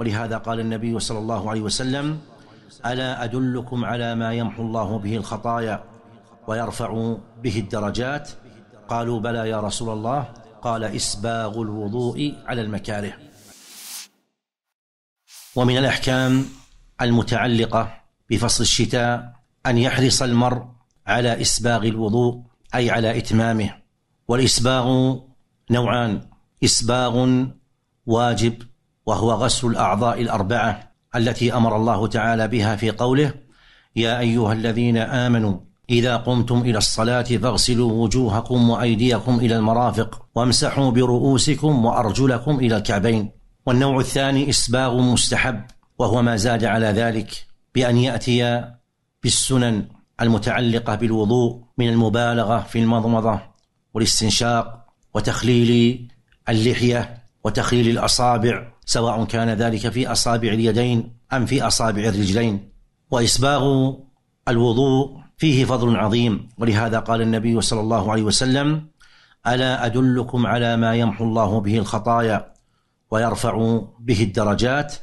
ولهذا قال النبي صلى الله عليه وسلم الا ادلكم على ما يمحو الله به الخطايا ويرفع به الدرجات قالوا بلى يا رسول الله قال اسباغ الوضوء على المكاره ومن الاحكام المتعلقه بفصل الشتاء ان يحرص المرء على اسباغ الوضوء اي على اتمامه والاسباغ نوعان اسباغ واجب وهو غسل الاعضاء الاربعه التي امر الله تعالى بها في قوله يا ايها الذين امنوا اذا قمتم الى الصلاه فاغسلوا وجوهكم وايديكم الى المرافق وامسحوا برؤوسكم وارجلكم الى الكعبين والنوع الثاني اسباغ مستحب وهو ما زاد على ذلك بان ياتي بالسنن المتعلقه بالوضوء من المبالغه في المضمضه والاستنشاق وتخليل اللحيه وتخليل الأصابع سواء كان ذلك في أصابع اليدين أم في أصابع الرجلين وإسباغ الوضوء فيه فضل عظيم ولهذا قال النبي صلى الله عليه وسلم ألا أدلكم على ما يمحو الله به الخطايا ويرفع به الدرجات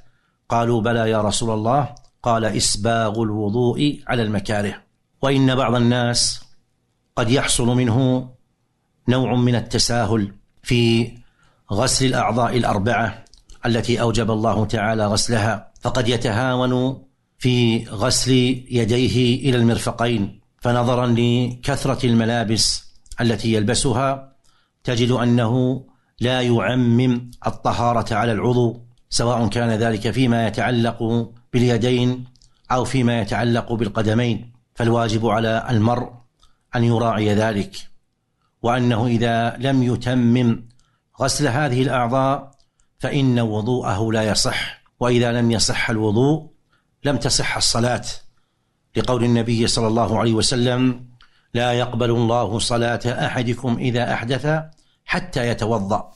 قالوا بلى يا رسول الله قال إسباغ الوضوء على المكاره وإن بعض الناس قد يحصل منه نوع من التساهل في غسل الأعضاء الأربعة التي أوجب الله تعالى غسلها فقد يتهاون في غسل يديه إلى المرفقين فنظرا لكثرة الملابس التي يلبسها تجد أنه لا يعمم الطهارة على العضو سواء كان ذلك فيما يتعلق باليدين أو فيما يتعلق بالقدمين فالواجب على المرء أن يراعي ذلك وأنه إذا لم يتمم غسل هذه الأعضاء فإن وضوءه لا يصح وإذا لم يصح الوضوء لم تصح الصلاة لقول النبي صلى الله عليه وسلم لا يقبل الله صلاة أحدكم إذا أحدث حتى يتوضأ